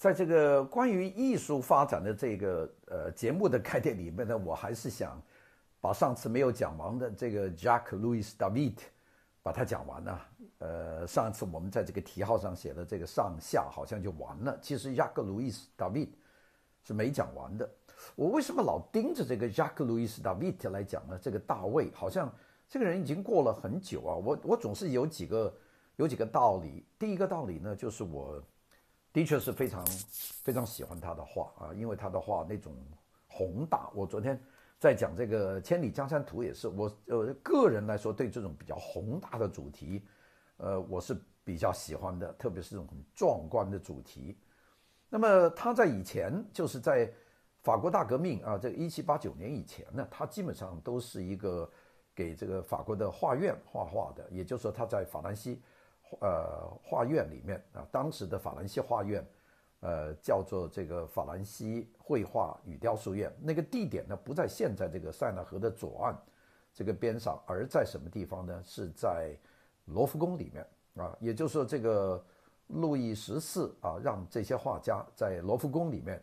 在这个关于艺术发展的这个呃节目的概念里面呢，我还是想把上次没有讲完的这个 j a c k Louis David 把它讲完呢。呃，上次我们在这个题号上写的这个上下好像就完了，其实 j a c k Louis David 是没讲完的。我为什么老盯着这个 j a c k Louis David 来讲呢？这个大卫好像这个人已经过了很久啊。我我总是有几个有几个道理。第一个道理呢，就是我。的确是非常非常喜欢他的画啊，因为他的画那种宏大。我昨天在讲这个《千里江山图》也是，我呃个人来说对这种比较宏大的主题，呃我是比较喜欢的，特别是这种很壮观的主题。那么他在以前就是在法国大革命啊，这个一七八九年以前呢，他基本上都是一个给这个法国的画院画画的，也就是说他在法兰西。呃，画院里面啊，当时的法兰西画院，呃，叫做这个法兰西绘画与雕塑院。那个地点呢，不在现在这个塞纳河的左岸这个边上，而在什么地方呢？是在罗浮宫里面啊。也就是说，这个路易十四啊，让这些画家在罗浮宫里面，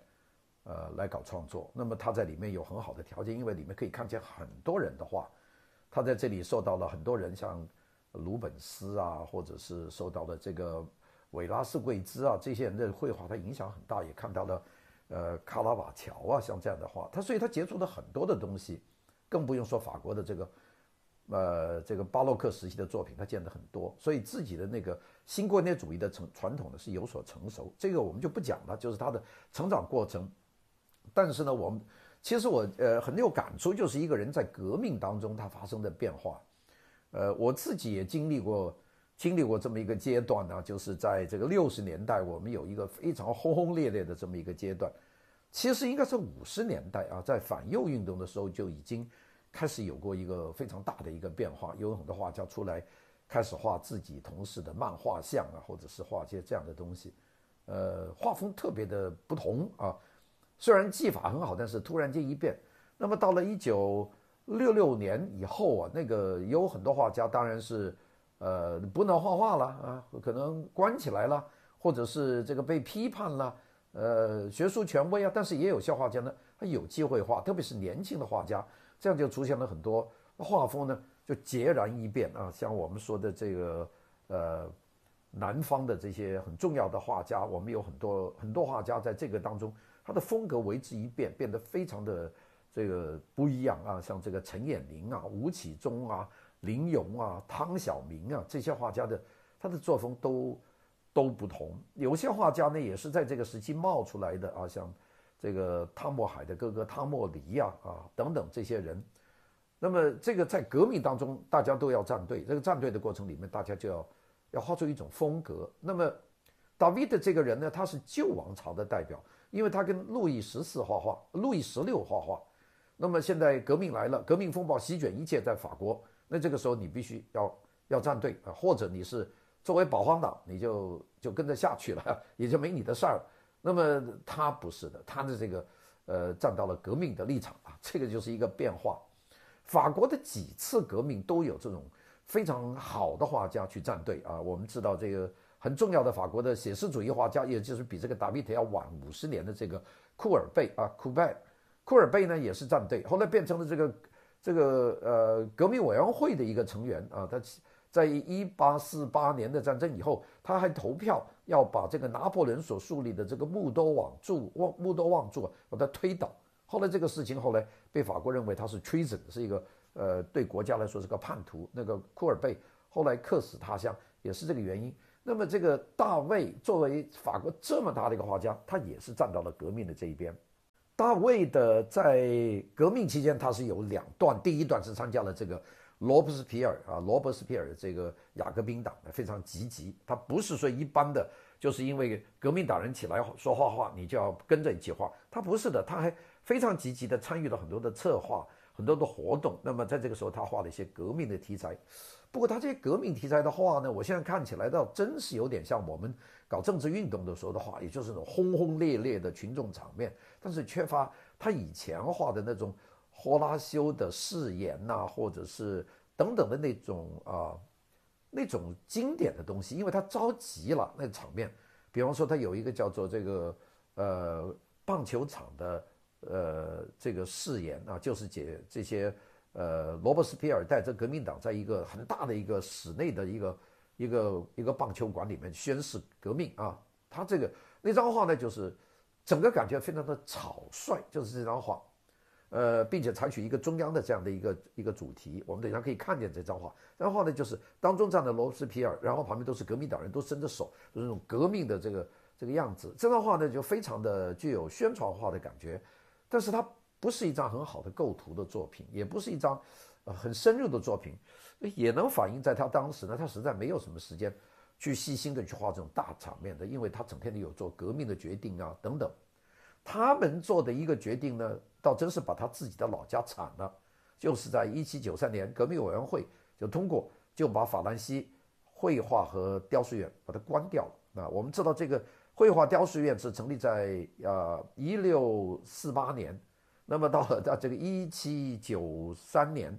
呃，来搞创作。那么他在里面有很好的条件，因为里面可以看见很多人的画，他在这里受到了很多人像。鲁本斯啊，或者是受到的这个维拉斯贵兹啊这些人的绘画，他影响很大，也看到了，呃，卡拉瓦乔啊，像这样的画，他所以他接触了很多的东西，更不用说法国的这个，呃，这个巴洛克时期的作品，他见得很多，所以自己的那个新观念主义的成传统呢是有所成熟，这个我们就不讲了，就是他的成长过程。但是呢，我们其实我呃很有感触，就是一个人在革命当中他发生的变化。呃，我自己也经历过，经历过这么一个阶段呢，就是在这个六十年代，我们有一个非常轰轰烈烈的这么一个阶段。其实应该是五十年代啊，在反右运动的时候就已经开始有过一个非常大的一个变化，有很多画家出来开始画自己同事的漫画像啊，或者是画些这样的东西，呃，画风特别的不同啊。虽然技法很好，但是突然间一变。那么到了一九。六六年以后啊，那个有很多画家，当然是，呃，不能画画了啊，可能关起来了，或者是这个被批判了，呃，学术权威啊，但是也有些画家呢，他有机会画，特别是年轻的画家，这样就出现了很多画风呢，就截然一变啊，像我们说的这个，呃，南方的这些很重要的画家，我们有很多很多画家在这个当中，他的风格为之一变，变得非常的。这个不一样啊，像这个陈衍明啊、吴启忠啊、林融啊、汤晓明啊，这些画家的他的作风都都不同。有些画家呢也是在这个时期冒出来的啊，像这个汤默海的哥哥汤默离呀啊等等这些人。那么这个在革命当中，大家都要站队。这个站队的过程里面，大家就要要画出一种风格。那么 d a v i d 这个人呢，他是旧王朝的代表，因为他跟路易十四画画，路易十六画画。那么现在革命来了，革命风暴席卷一切，在法国，那这个时候你必须要要站队啊，或者你是作为保皇党，你就就跟着下去了，也就没你的事儿。那么他不是的，他的这个，呃，站到了革命的立场啊，这个就是一个变化。法国的几次革命都有这种非常好的画家去站队啊。我们知道这个很重要的法国的写实主义画家，也就是比这个达比特要晚五十年的这个库尔贝啊，库拜。库尔贝呢也是站队，后来变成了这个这个呃革命委员会的一个成员啊。他在一八四八年的战争以后，他还投票要把这个拿破仑所树立的这个穆多旺柱穆幕都旺柱把它推倒。后来这个事情后来被法国认为他是 treason，是一个呃对国家来说是个叛徒。那个库尔贝后来客死他乡，也是这个原因。那么这个大卫作为法国这么大的一个画家，他也是站到了革命的这一边。大卫的在革命期间，他是有两段。第一段是参加了这个罗伯斯皮尔啊，罗伯斯皮尔这个雅各宾党，非常积极。他不是说一般的，就是因为革命党人起来说画话，你就要跟着一起画，他不是的，他还非常积极的参与了很多的策划。很多的活动，那么在这个时候，他画了一些革命的题材。不过，他这些革命题材的画呢，我现在看起来倒真是有点像我们搞政治运动的时候的画，也就是那种轰轰烈烈的群众场面，但是缺乏他以前画的那种霍拉修的誓言呐，或者是等等的那种啊那种经典的东西，因为他着急了，那场面。比方说，他有一个叫做这个呃棒球场的。呃，这个誓言啊，就是解这些呃，罗伯斯庇尔带着革命党在一个很大的一个室内的一个一个一个棒球馆里面宣誓革命啊。他这个那张画呢，就是整个感觉非常的草率，就是这张画，呃，并且采取一个中央的这样的一个一个主题。我们等一下可以看见这张画。然后呢，就是当中站的罗伯斯庇尔，然后旁边都是革命党人都伸着手，就是那种革命的这个这个样子。这张画呢，就非常的具有宣传画的感觉。但是它不是一张很好的构图的作品，也不是一张，呃，很深入的作品，也能反映在他当时呢，他实在没有什么时间，去细心的去画这种大场面的，因为他整天都有做革命的决定啊等等。他们做的一个决定呢，倒真是把他自己的老家惨了，就是在一七九三年，革命委员会就通过，就把法兰西绘画和雕塑院把它关掉了啊。我们知道这个。绘画雕塑院是成立在呃一六四八年，那么到了到这个一七九三年，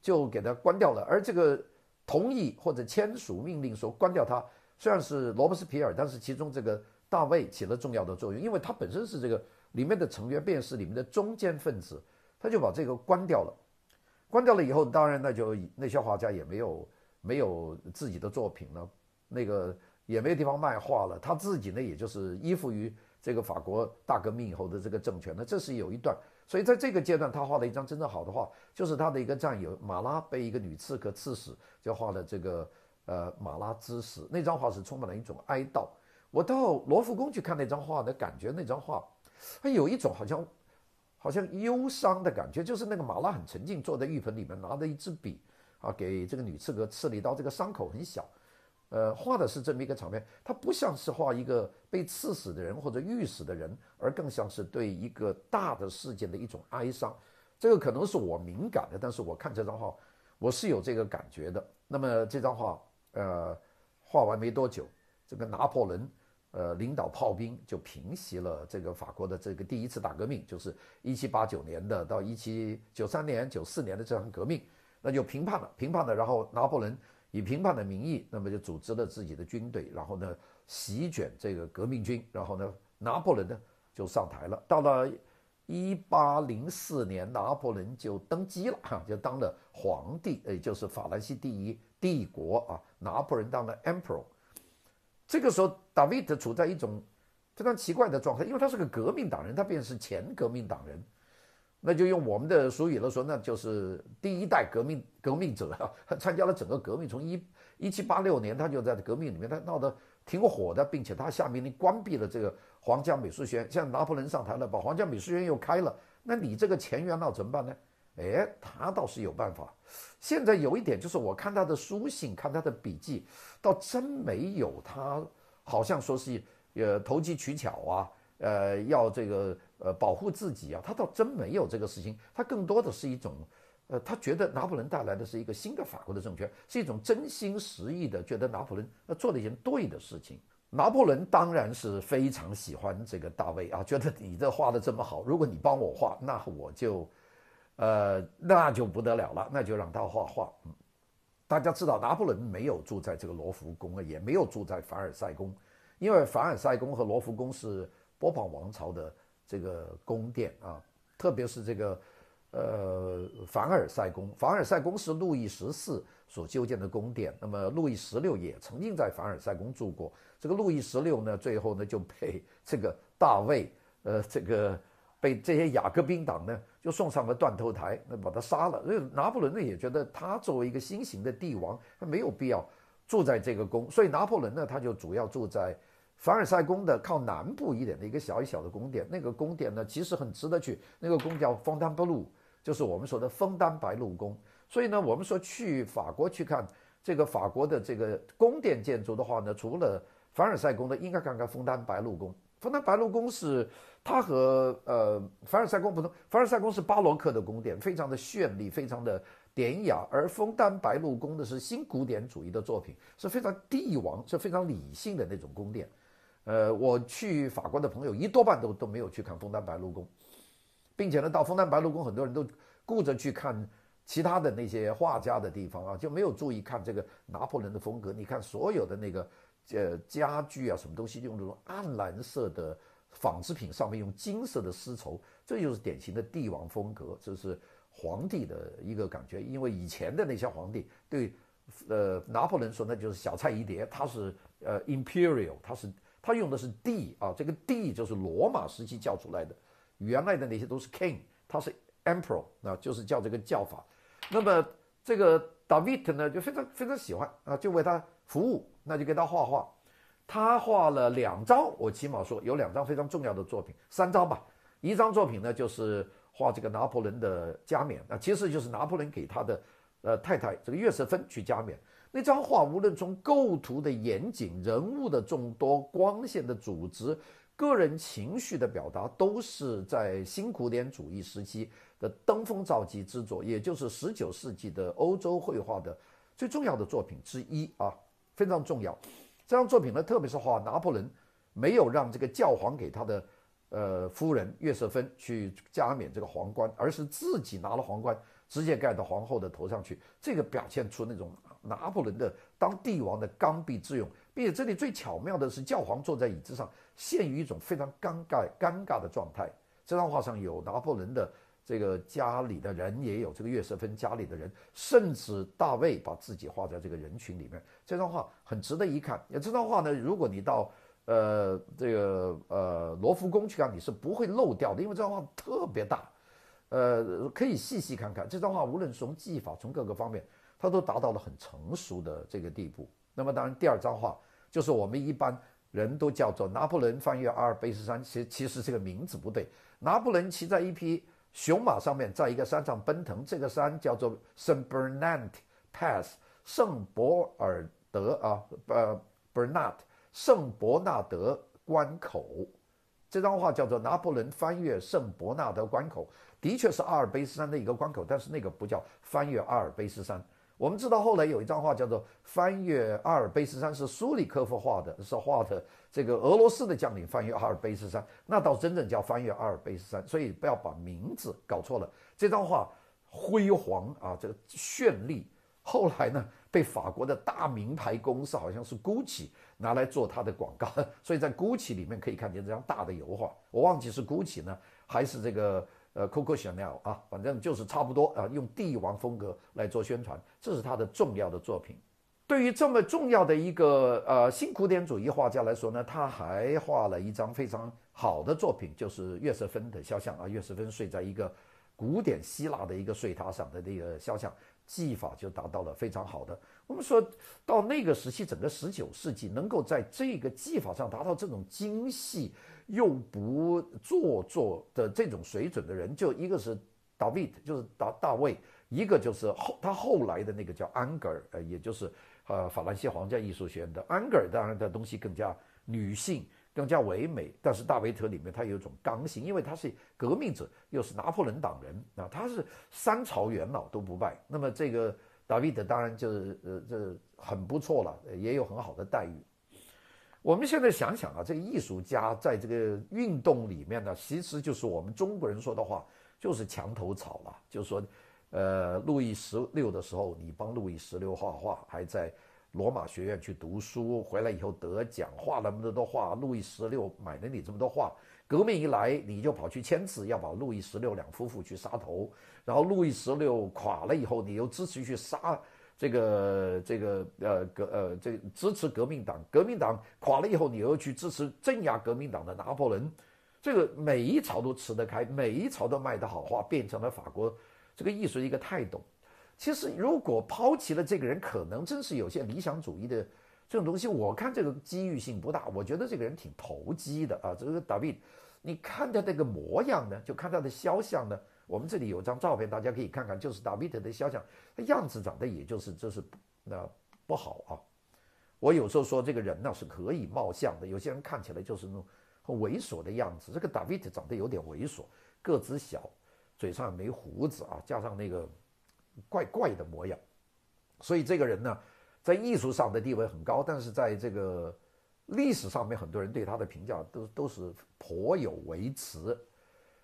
就给它关掉了。而这个同意或者签署命令说关掉它，虽然是罗伯斯皮尔，但是其中这个大卫起了重要的作用，因为他本身是这个里面的成员，便是里面的中间分子，他就把这个关掉了。关掉了以后，当然那就那些画家也没有没有自己的作品了，那个。也没有地方卖画了，他自己呢，也就是依附于这个法国大革命以后的这个政权。那这是有一段，所以在这个阶段，他画了一张真正好的画，就是他的一个战友马拉被一个女刺客刺死，就画了这个呃马拉之死。那张画是充满了一种哀悼。我到罗浮宫去看那张画呢，感觉那张画，它有一种好像好像忧伤的感觉，就是那个马拉很沉静坐在浴盆里面，拿着一支笔啊，给这个女刺客刺了一刀，这个伤口很小。呃，画的是这么一个场面，它不像是画一个被刺死的人或者遇死的人，而更像是对一个大的事件的一种哀伤。这个可能是我敏感的，但是我看这张画，我是有这个感觉的。那么这张画，呃，画完没多久，这个拿破仑，呃，领导炮兵就平息了这个法国的这个第一次大革命，就是一七八九年的到一七九三年、九四年的这场革命，那就平叛了，平叛了，然后拿破仑。以平叛的名义，那么就组织了自己的军队，然后呢，席卷这个革命军，然后呢，拿破仑呢就上台了。到了一八零四年，拿破仑就登基了，哈，就当了皇帝，也就是法兰西第一帝国啊，拿破仑当了 emperor。这个时候，大卫处在一种非常奇怪的状态，因为他是个革命党人，他便是前革命党人。那就用我们的俗语来说，那就是第一代革命革命者啊，参加了整个革命，从一一七八六年他就在革命里面，他闹得挺火的，并且他下命令关闭了这个皇家美术学院。像拿破仑上台了，把皇家美术学院又开了，那你这个前院闹怎么办呢？哎，他倒是有办法。现在有一点就是，我看他的书信，看他的笔记，倒真没有他好像说是呃投机取巧啊。呃，要这个呃保护自己啊，他倒真没有这个事情，他更多的是一种，呃，他觉得拿破仑带来的是一个新的法国的政权，是一种真心实意的觉得拿破仑做了一件对的事情。拿破仑当然是非常喜欢这个大卫啊，觉得你这画的这么好，如果你帮我画，那我就，呃，那就不得了了，那就让他画画。大家知道拿破仑没有住在这个罗浮宫，啊，也没有住在凡尔赛宫，因为凡尔赛宫和罗浮宫是。波旁王朝的这个宫殿啊，特别是这个，呃，凡尔赛宫。凡尔赛宫是路易十四所修建的宫殿。那么路易十六也曾经在凡尔赛宫住过。这个路易十六呢，最后呢就被这个大卫，呃，这个被这些雅各宾党呢，就送上了断头台，那把他杀了。所以拿破仑呢也觉得他作为一个新型的帝王，他没有必要住在这个宫。所以拿破仑呢，他就主要住在。凡尔赛宫的靠南部一点的一个小一小的宫殿，那个宫殿呢其实很值得去。那个宫叫枫丹白露，就是我们说的枫丹白露宫。所以呢，我们说去法国去看这个法国的这个宫殿建筑的话呢，除了凡尔赛宫的，应该看看枫丹白露宫。枫丹白露宫是它和呃凡尔赛宫不同，凡尔赛宫是巴洛克的宫殿，非常的绚丽，非常的典雅；而枫丹白露宫的是新古典主义的作品，是非常帝王，是非常理性的那种宫殿。呃，我去法国的朋友一多半都都没有去看枫丹白露宫，并且呢，到枫丹白露宫，很多人都顾着去看其他的那些画家的地方啊，就没有注意看这个拿破仑的风格。你看所有的那个呃家具啊，什么东西用这种暗蓝色的纺织品，上面用金色的丝绸，这就是典型的帝王风格，这是皇帝的一个感觉。因为以前的那些皇帝对呃拿破仑说那就是小菜一碟，他是呃 imperial，他是。他用的是 D 啊，这个 D 就是罗马时期叫出来的，原来的那些都是 king，他是 emperor，那就是叫这个叫法。那么这个大卫呢，就非常非常喜欢啊，就为他服务，那就给他画画。他画了两张，我起码说有两张非常重要的作品，三张吧。一张作品呢，就是画这个拿破仑的加冕，那其实就是拿破仑给他的呃太太这个约瑟芬去加冕。那张画无论从构图的严谨、人物的众多、光线的组织、个人情绪的表达，都是在新古典主义时期的登峰造极之作，也就是十九世纪的欧洲绘画的最重要的作品之一啊，非常重要。这张作品呢，特别是画拿破仑，没有让这个教皇给他的呃夫人约瑟芬去加冕这个皇冠，而是自己拿了皇冠。直接盖到皇后的头上去，这个表现出那种拿破仑的当帝王的刚愎自用，并且这里最巧妙的是教皇坐在椅子上，陷于一种非常尴尬尴尬的状态。这张画上有拿破仑的这个家里的人，也有这个约瑟芬家里的人，甚至大卫把自己画在这个人群里面。这张画很值得一看。这张画呢，如果你到呃这个呃罗浮宫去看，你是不会漏掉的，因为这张画特别大。呃，可以细细看看这张画，无论从技法、从各个方面，它都达到了很成熟的这个地步。那么，当然第二张画就是我们一般人都叫做拿破仑翻越阿尔卑斯山，其实其实这个名字不对。拿破仑骑在一匹雄马上面，在一个山上奔腾，这个山叫做圣伯纳特 pass 圣尔德啊，呃，Bernat 圣伯纳德关口。这张画叫做拿破仑翻越圣伯纳德关口。的确是阿尔卑斯山的一个关口，但是那个不叫翻越阿尔卑斯山。我们知道后来有一张画叫做《翻越阿尔卑斯山》，是苏里科夫画的，是画的这个俄罗斯的将领翻越阿尔卑斯山，那倒真正叫翻越阿尔卑斯山。所以不要把名字搞错了。这张画辉煌啊，这个绚丽。后来呢，被法国的大名牌公司好像是 GUCCI 拿来做它的广告，所以在 GUCCI 里面可以看见这张大的油画。我忘记是 GUCCI 呢，还是这个。呃，Coco Chanel 啊，反正就是差不多啊，用帝王风格来做宣传，这是他的重要的作品。对于这么重要的一个呃新古典主义画家来说呢，他还画了一张非常好的作品，就是约瑟芬的肖像啊，约瑟芬睡在一个古典希腊的一个睡榻上的那个肖像。技法就达到了非常好的。我们说到那个时期，整个十九世纪能够在这个技法上达到这种精细又不做作的这种水准的人，就一个是大卫，就是大大卫；一个就是后他后来的那个叫安格尔，呃，也就是呃法兰西皇家艺术学院的安格尔，当然他东西更加女性。更加唯美，但是大卫特里面他有一种刚性，因为他是革命者，又是拿破仑党人啊，他是三朝元老都不败。那么这个大卫特当然就是呃这很不错了，也有很好的待遇。我们现在想想啊，这个艺术家在这个运动里面呢，其实就是我们中国人说的话，就是墙头草了。就是说，呃，路易十六的时候，你帮路易十六画画，还在。罗马学院去读书，回来以后得奖，画那么多画。路易十六买了你这么多画，革命一来，你就跑去签字，要把路易十六两夫妇去杀头。然后路易十六垮了以后，你又支持去杀这个这个呃革呃这支持革命党，革命党垮了以后，你又去支持镇压革命党的拿破仑。这个每一朝都吃得开，每一朝都卖得好话，变成了法国这个艺术一个泰斗。其实，如果抛弃了这个人，可能真是有些理想主义的这种东西。我看这个机遇性不大。我觉得这个人挺投机的啊。这个 David，你看他那个模样呢，就看他的肖像呢。我们这里有张照片，大家可以看看，就是 David 的肖像。他样子长得也就是，这是那不好啊。我有时候说这个人呢是可以貌相的，有些人看起来就是那种很猥琐的样子。这个 David 长得有点猥琐，个子小，嘴上没胡子啊，加上那个。怪怪的模样，所以这个人呢，在艺术上的地位很高，但是在这个历史上面，很多人对他的评价都都是颇有微词。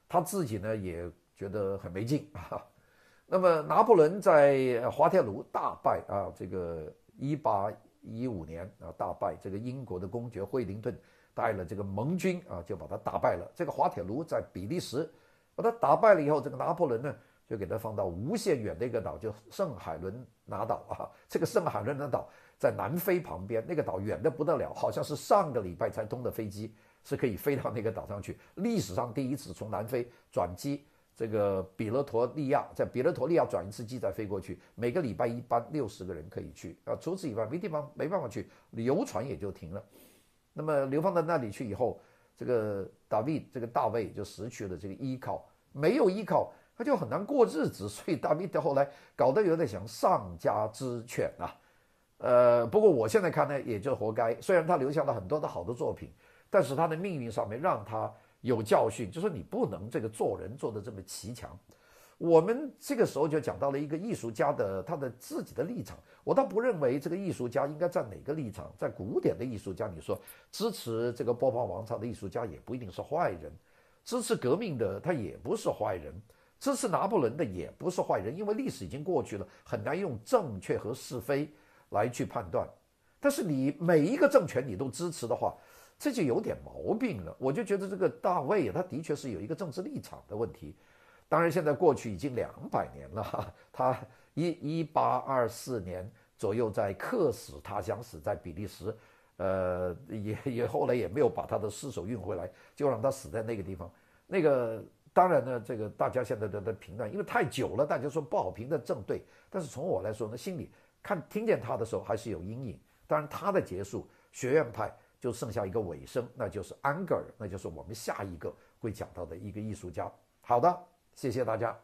他自己呢也觉得很没劲啊。那么拿破仑在滑铁卢大败啊，这个1815年啊大败这个英国的公爵惠灵顿，带了这个盟军啊就把他打败了。这个滑铁卢在比利时把他打败了以后，这个拿破仑呢？就给他放到无限远的一个岛，叫圣海伦拿岛啊。这个圣海伦拿岛在南非旁边，那个岛远的不得了，好像是上个礼拜才通的飞机，是可以飞到那个岛上去。历史上第一次从南非转机，这个比勒陀利亚，在比勒陀利亚转一次机再飞过去，每个礼拜一般六十个人可以去啊。除此以外，没地方没办法去，游船也就停了。那么流放到那里去以后，这个大卫，这个大卫就失去了这个依靠，没有依靠。他就很难过日子，所以大米到后来搞得有点像丧家之犬啊。呃，不过我现在看呢，也就活该。虽然他留下了很多的好的作品，但是他的命运上面让他有教训，就说你不能这个做人做的这么奇强。我们这个时候就讲到了一个艺术家的他的自己的立场。我倒不认为这个艺术家应该站哪个立场。在古典的艺术家你说支持这个波旁王朝的艺术家也不一定是坏人，支持革命的他也不是坏人。支持拿破仑的也不是坏人，因为历史已经过去了，很难用正确和是非来去判断。但是你每一个政权你都支持的话，这就有点毛病了。我就觉得这个大卫他的确是有一个政治立场的问题。当然现在过去已经两百年了，他一一八二四年左右在客死他乡死在比利时，呃，也也后来也没有把他的尸首运回来，就让他死在那个地方。那个。当然呢，这个大家现在的的评论，因为太久了，大家说不好评的正对。但是从我来说呢，心里看听见他的时候还是有阴影。当然他的结束，学院派就剩下一个尾声，那就是安格尔，那就是我们下一个会讲到的一个艺术家。好的，谢谢大家。